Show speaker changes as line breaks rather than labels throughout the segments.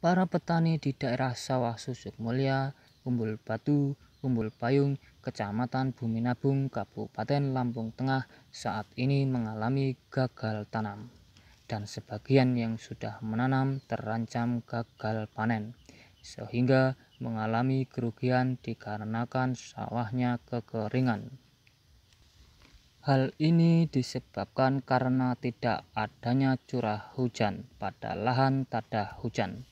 para petani di daerah sawah susuk mulia, Umbul Batu, Umbul Payung, Kecamatan Bumi Nabung, Kabupaten Lampung Tengah saat ini mengalami gagal tanam dan sebagian yang sudah menanam terancam gagal panen sehingga mengalami kerugian dikarenakan sawahnya kekeringan. Hal ini disebabkan karena tidak adanya curah hujan pada lahan tada hujan.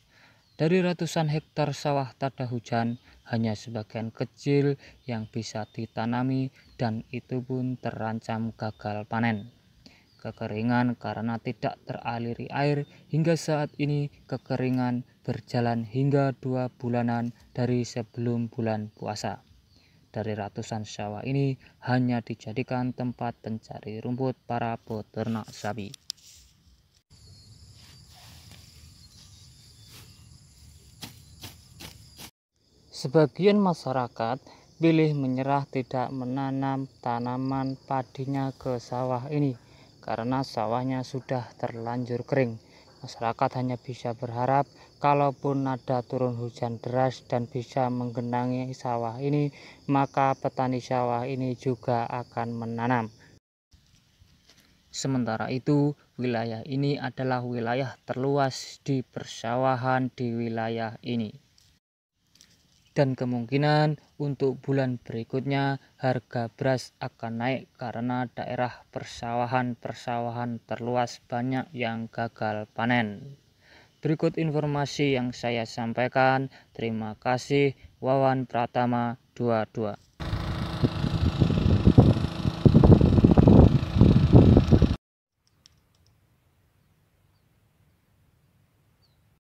Dari ratusan hektar sawah tada hujan, hanya sebagian kecil yang bisa ditanami dan itu pun terancam gagal panen. Kekeringan karena tidak teraliri air hingga saat ini kekeringan berjalan hingga dua bulanan dari sebelum bulan puasa. Dari ratusan sawah ini hanya dijadikan tempat pencari rumput para peternak sapi. Sebagian masyarakat pilih menyerah tidak menanam tanaman padinya ke sawah ini karena sawahnya sudah terlanjur kering. Masyarakat hanya bisa berharap kalaupun ada turun hujan deras dan bisa menggenangi sawah ini, maka petani sawah ini juga akan menanam. Sementara itu, wilayah ini adalah wilayah terluas di persawahan di wilayah ini dan kemungkinan untuk bulan berikutnya harga beras akan naik karena daerah persawahan-persawahan terluas banyak yang gagal panen. Berikut informasi yang saya sampaikan. Terima kasih Wawan Pratama 22.